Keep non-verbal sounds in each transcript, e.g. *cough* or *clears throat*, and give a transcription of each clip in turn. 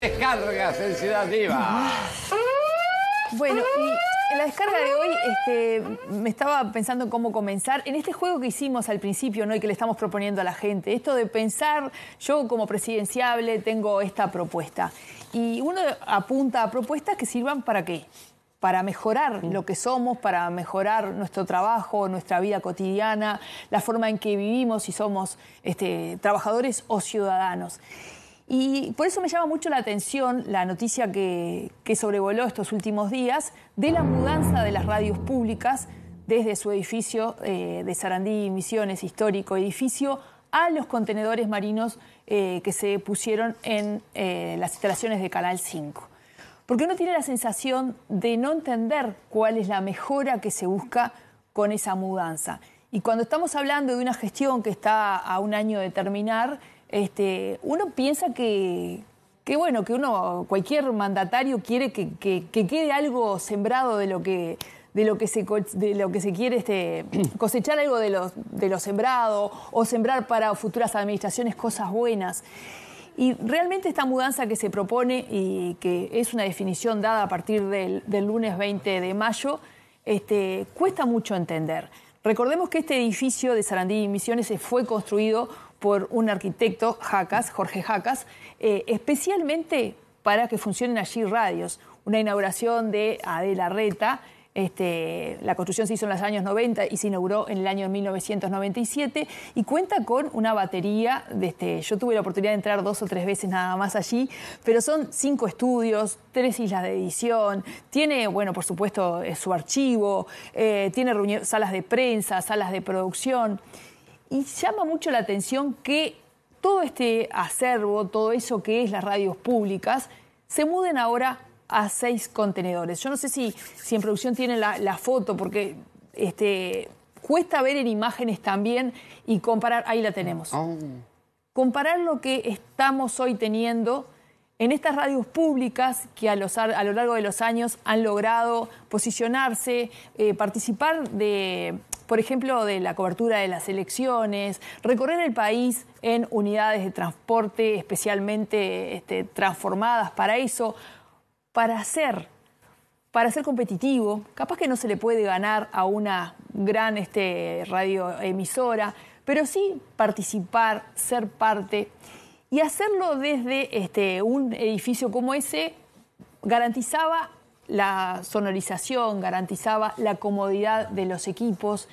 Descargas en Ciudad Bueno, en la descarga de hoy este, me estaba pensando en cómo comenzar. En este juego que hicimos al principio, ¿no? Y que le estamos proponiendo a la gente, esto de pensar, yo como presidenciable tengo esta propuesta. Y uno apunta a propuestas que sirvan para qué? para mejorar mm. lo que somos, para mejorar nuestro trabajo, nuestra vida cotidiana, la forma en que vivimos, y somos este, trabajadores o ciudadanos. Y por eso me llama mucho la atención la noticia que, sobrevoló estos últimos días de la mudanza de las radios públicas desde su edificio eh, de Sarandí, Misiones, histórico edificio, a los contenedores marinos eh, que se pusieron en eh, las instalaciones de Canal 5. Porque uno tiene la sensación de no entender cuál es la mejora que se busca con esa mudanza. Y cuando estamos hablando de una gestión que está a un año de terminar, este, uno piensa que, que bueno, que uno, cualquier mandatario quiere que, quede algo sembrado de lo que de lo se lo que se quiere este, *clears throat* cosechar algo de lo sembrado o sembrar para futuras administraciones cosas buenas. Y realmente esta mudanza que se propone y que es una definición dada a partir del, lunes 20 de mayo, este, cuesta mucho entender. Recordemos que este edificio de Sarandí y Misiones fue construido por un arquitecto, Jacas, Jorge Jacas, eh, especialmente para que funcionen allí radios. Una inauguración de Adela Reta. Este, la construcción se hizo en los años 90 y se inauguró en el año 1997 y cuenta con una batería. De este, yo tuve la oportunidad de entrar dos o tres veces nada más allí, pero son cinco estudios, tres islas de edición, tiene, bueno, por supuesto, eh, su archivo, eh, tiene salas de prensa, salas de producción. Y llama mucho la atención que todo este acervo, todo eso que es las radios públicas, se muden ahora a seis contenedores. Yo no sé si, si en producción tienen la, foto, porque este, cuesta ver en imágenes también y comparar, ahí la tenemos. Oh. Comparar lo que estamos hoy teniendo en estas radios públicas que a, lo largo de los años han logrado posicionarse, eh, participar de por ejemplo, de la cobertura de las elecciones, recorrer el país en unidades de transporte especialmente este, transformadas para eso, para ser, para ser competitivo. Capaz que no se le puede ganar a una gran este, radioemisora, pero sí participar, ser parte. Y hacerlo desde este, un edificio como ese garantizaba la sonorización, garantizaba la comodidad de los equipos.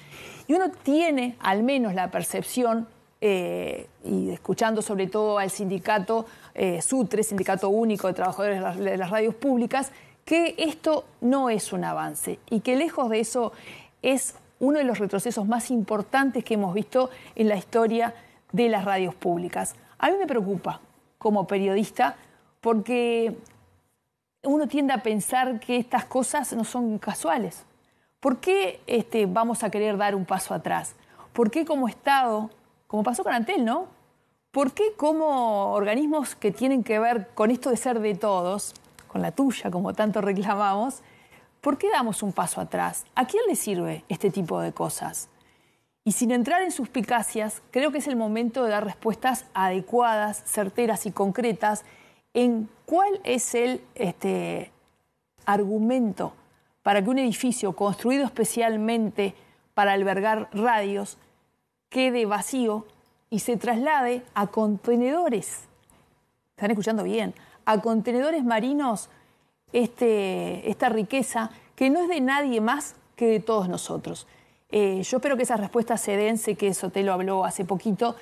Y uno tiene al menos la percepción, eh, y escuchando sobre todo al sindicato eh, SUTRE, Sindicato Único de Trabajadores de las Radios Públicas, que esto no es un avance y que lejos de eso es uno de los retrocesos más importantes que hemos visto en la historia de las radios públicas. A mí me preocupa como periodista porque uno tiende a pensar que estas cosas no son casuales. ¿Por qué este, vamos a querer dar un paso atrás? ¿Por qué como Estado, como pasó con Antel, ¿no? ¿Por qué como organismos que tienen que ver con esto de ser de todos, con la tuya, como tanto reclamamos, ¿por qué damos un paso atrás? ¿A quién le sirve este tipo de cosas? Y sin entrar en suspicacias, creo que es el momento de dar respuestas adecuadas, certeras y concretas en cuál es el este, argumento para que un edificio construido especialmente para albergar radios quede vacío y se traslade a contenedores. ¿Están escuchando bien? A contenedores marinos este, esta riqueza que no es de nadie más que de todos nosotros. Eh, yo espero que esa respuesta se den, sé que Sotelo habló hace poquito,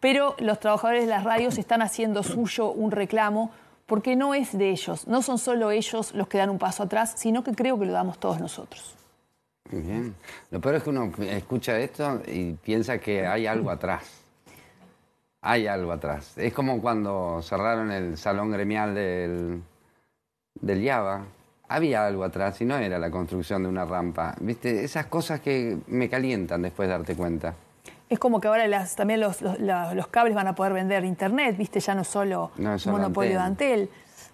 pero los trabajadores de las radios están haciendo suyo un reclamo porque no es de ellos, no son solo ellos los que dan un paso atrás, sino que creo que lo damos todos nosotros. Muy bien. Lo peor es que uno escucha esto y piensa que hay algo atrás. Hay algo atrás. Es como cuando cerraron el salón gremial del, del Había algo atrás y no era la construcción de una rampa. ¿Viste? Esas cosas que me calientan después de darte cuenta. Es como que ahora también los, cables van a poder vender internet, ¿viste? Ya no solo monopolio de Antel.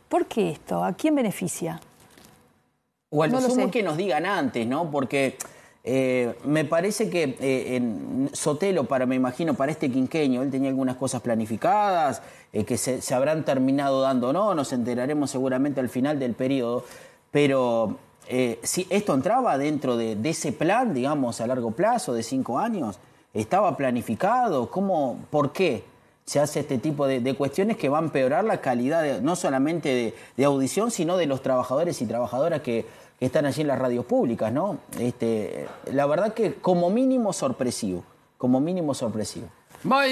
¿Por qué esto? ¿A quién beneficia? O al no que nos digan antes, ¿no? Porque eh, me parece que eh, en Sotelo, para, me imagino, para este quinqueño, él tenía algunas cosas planificadas, eh, que se, habrán terminado dando, ¿no? Nos enteraremos seguramente al final del periodo, pero si esto entraba dentro de ese plan, digamos, a largo plazo, de cinco años. ¿Estaba planificado? ¿Cómo? ¿Por qué? se hace este tipo de, cuestiones que van a empeorar la calidad no solamente de, audición, sino de los trabajadores y trabajadoras que, están allí en las radios públicas, ¿no? Este, la verdad que como mínimo sorpresivo, como mínimo sorpresivo.